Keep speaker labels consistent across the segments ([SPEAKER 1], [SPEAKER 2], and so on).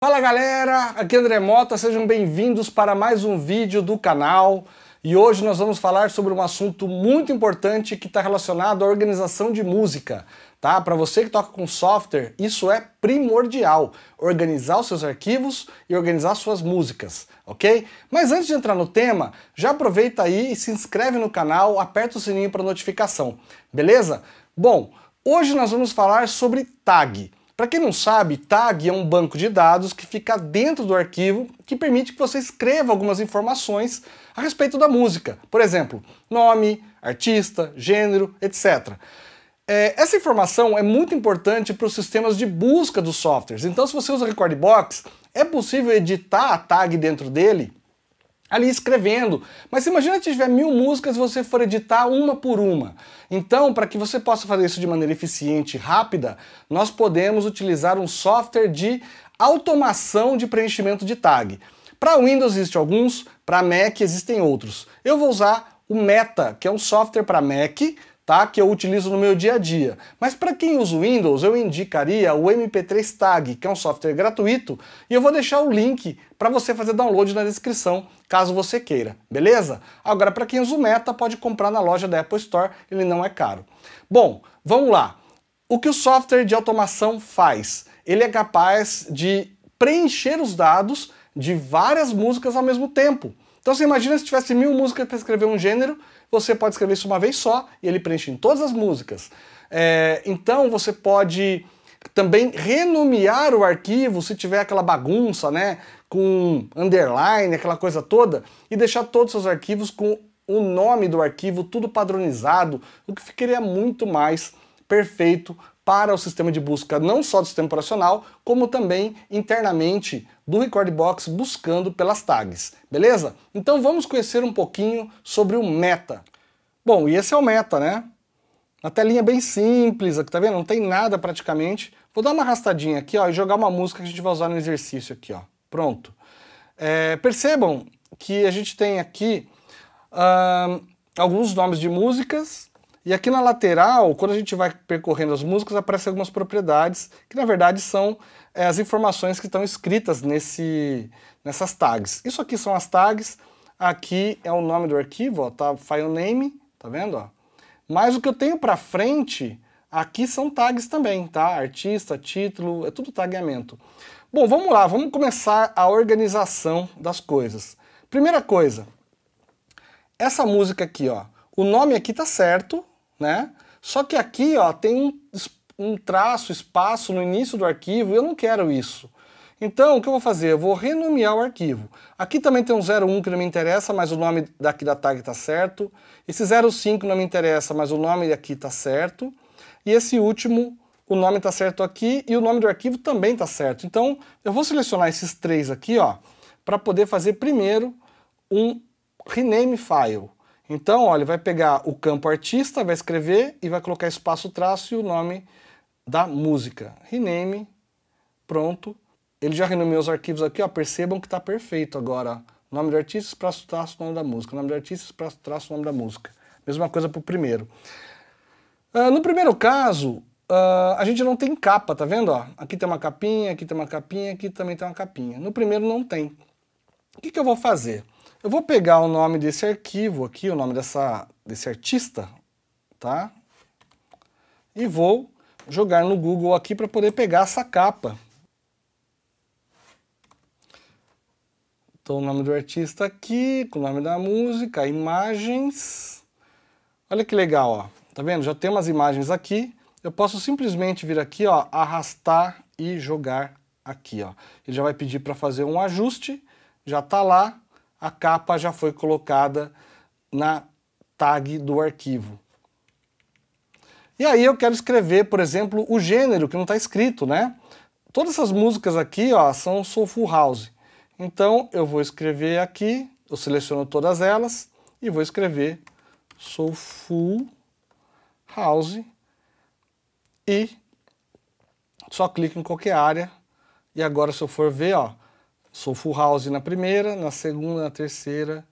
[SPEAKER 1] Fala galera, aqui é André Mota, sejam bem-vindos para mais um vídeo do canal e hoje nós vamos falar sobre um assunto muito importante que está relacionado à organização de música, tá? Para você que toca com software, isso é primordial, organizar os seus arquivos e organizar suas músicas, ok? Mas antes de entrar no tema, já aproveita aí e se inscreve no canal, aperta o sininho para notificação, beleza? Bom, hoje nós vamos falar sobre tag. Para quem não sabe, TAG é um banco de dados que fica dentro do arquivo que permite que você escreva algumas informações a respeito da música. Por exemplo, nome, artista, gênero, etc. É, essa informação é muito importante para os sistemas de busca dos softwares. Então, se você usa o Record Box, é possível editar a tag dentro dele ali escrevendo. Mas imagina se tiver mil músicas e você for editar uma por uma. Então, para que você possa fazer isso de maneira eficiente e rápida, nós podemos utilizar um software de automação de preenchimento de tag. Para Windows existem alguns, para Mac existem outros. Eu vou usar o Meta, que é um software para Mac, tá? que eu utilizo no meu dia a dia. Mas para quem usa o Windows, eu indicaria o MP3 Tag, que é um software gratuito, e eu vou deixar o link para você fazer download na descrição, caso você queira, beleza? Agora, para quem usa o Meta, pode comprar na loja da Apple Store, ele não é caro. Bom, vamos lá. O que o software de automação faz? Ele é capaz de preencher os dados de várias músicas ao mesmo tempo. Então você imagina se tivesse mil músicas para escrever um gênero, você pode escrever isso uma vez só e ele preenche em todas as músicas. É, então você pode também renomear o arquivo se tiver aquela bagunça, né? Com underline, aquela coisa toda, e deixar todos os seus arquivos com o nome do arquivo, tudo padronizado, o que ficaria muito mais perfeito para o sistema de busca não só do sistema operacional, como também internamente do record box buscando pelas tags, beleza? Então vamos conhecer um pouquinho sobre o Meta. Bom, e esse é o Meta, né? Na telinha bem simples, aqui tá vendo? Não tem nada praticamente. Vou dar uma arrastadinha aqui, ó, e jogar uma música que a gente vai usar no exercício aqui, ó. Pronto. É, percebam que a gente tem aqui alguns nomes de músicas, e aqui na lateral, quando a gente vai percorrendo as músicas, aparecem algumas propriedades que na verdade são é, as informações que estão escritas nesse, nessas tags. Isso aqui são as tags, aqui é o nome do arquivo, ó, tá file name, tá vendo? Ó? Mas o que eu tenho para frente, aqui são tags também, tá? Artista, título, é tudo tagamento Bom, vamos lá, vamos começar a organização das coisas. Primeira coisa, essa música aqui, ó. O nome aqui tá certo, né? Só que aqui, ó, tem um, um traço, espaço no início do arquivo, eu não quero isso. Então, o que eu vou fazer? Eu vou renomear o arquivo. Aqui também tem um 01 que não me interessa, mas o nome daqui da tag está certo. Esse 05 não me interessa, mas o nome aqui está certo. E esse último, o nome está certo aqui e o nome do arquivo também está certo. Então, eu vou selecionar esses três aqui, ó, para poder fazer primeiro um rename file. Então, olha, vai pegar o campo artista, vai escrever e vai colocar espaço traço e o nome da música. Rename, pronto. Ele já renomeou os arquivos aqui, ó, percebam que está perfeito agora. Nome do artista, espaço traço, nome da música. Nome do artista, espaço traço, nome da música. Mesma coisa para o primeiro. Uh, no primeiro caso, Uh, a gente não tem capa, tá vendo? Ó, aqui tem uma capinha, aqui tem uma capinha, aqui também tem uma capinha. No primeiro não tem. O que, que eu vou fazer? Eu vou pegar o nome desse arquivo aqui, o nome dessa, desse artista, tá? E vou jogar no Google aqui para poder pegar essa capa. Então o nome do artista aqui, com o nome da música, imagens. Olha que legal, ó. Tá vendo? Já tem umas imagens aqui. Eu posso simplesmente vir aqui, ó, arrastar e jogar aqui, ó. Ele já vai pedir para fazer um ajuste, já tá lá a capa já foi colocada na tag do arquivo. E aí eu quero escrever, por exemplo, o gênero, que não está escrito, né? Todas essas músicas aqui ó, são Soulful House. Então eu vou escrever aqui, eu seleciono todas elas e vou escrever Soulful House e só clico em qualquer área. E agora se eu for ver, ó, Sou full house na primeira, na segunda, na terceira,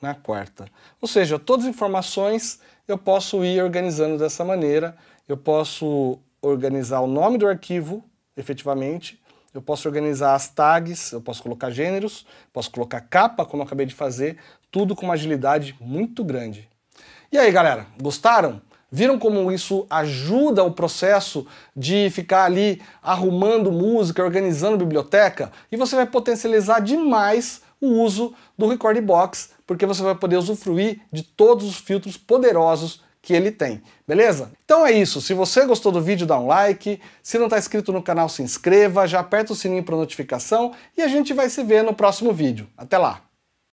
[SPEAKER 1] na quarta. Ou seja, todas as informações eu posso ir organizando dessa maneira. Eu posso organizar o nome do arquivo, efetivamente. Eu posso organizar as tags, eu posso colocar gêneros, posso colocar capa, como eu acabei de fazer, tudo com uma agilidade muito grande. E aí, galera, gostaram? Viram como isso ajuda o processo de ficar ali arrumando música, organizando biblioteca? E você vai potencializar demais o uso do Record Box, porque você vai poder usufruir de todos os filtros poderosos que ele tem, beleza? Então é isso, se você gostou do vídeo dá um like, se não está inscrito no canal se inscreva, já aperta o sininho para notificação e a gente vai se ver no próximo vídeo. Até lá!